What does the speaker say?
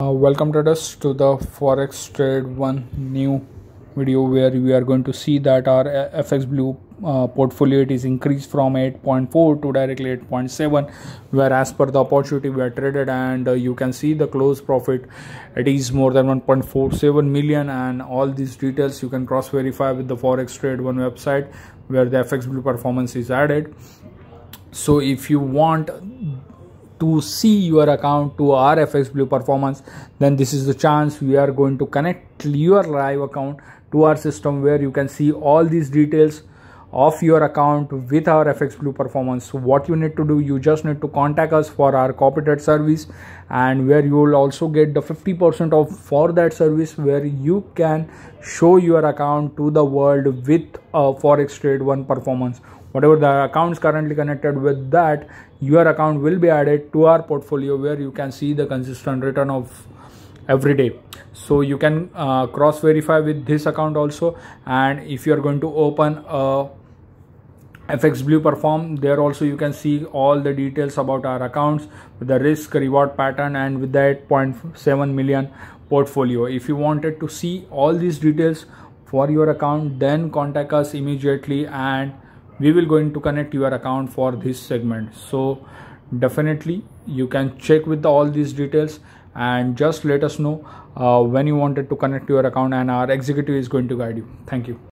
Uh, welcome traders to the forex trade one new video where we are going to see that our uh, fx blue uh, portfolio it is increased from 8.4 to directly 8.7 where as per the opportunity we are traded and uh, you can see the close profit it is more than 1.47 million and all these details you can cross verify with the forex trade one website where the fx blue performance is added so if you want to see your account to our FX Blue performance, then this is the chance we are going to connect your live account to our system where you can see all these details of your account with our FX Blue performance. So what you need to do, you just need to contact us for our corporate service and where you will also get the 50% off for that service where you can show your account to the world with a Forex Trade 1 performance whatever the accounts currently connected with that your account will be added to our portfolio where you can see the consistent return of every day so you can uh, cross verify with this account also and if you are going to open a fx blue perform there also you can see all the details about our accounts with the risk reward pattern and with that 0.7 million portfolio if you wanted to see all these details for your account then contact us immediately and we will going to connect your account for this segment so definitely you can check with the, all these details and just let us know uh, when you wanted to connect your account and our executive is going to guide you thank you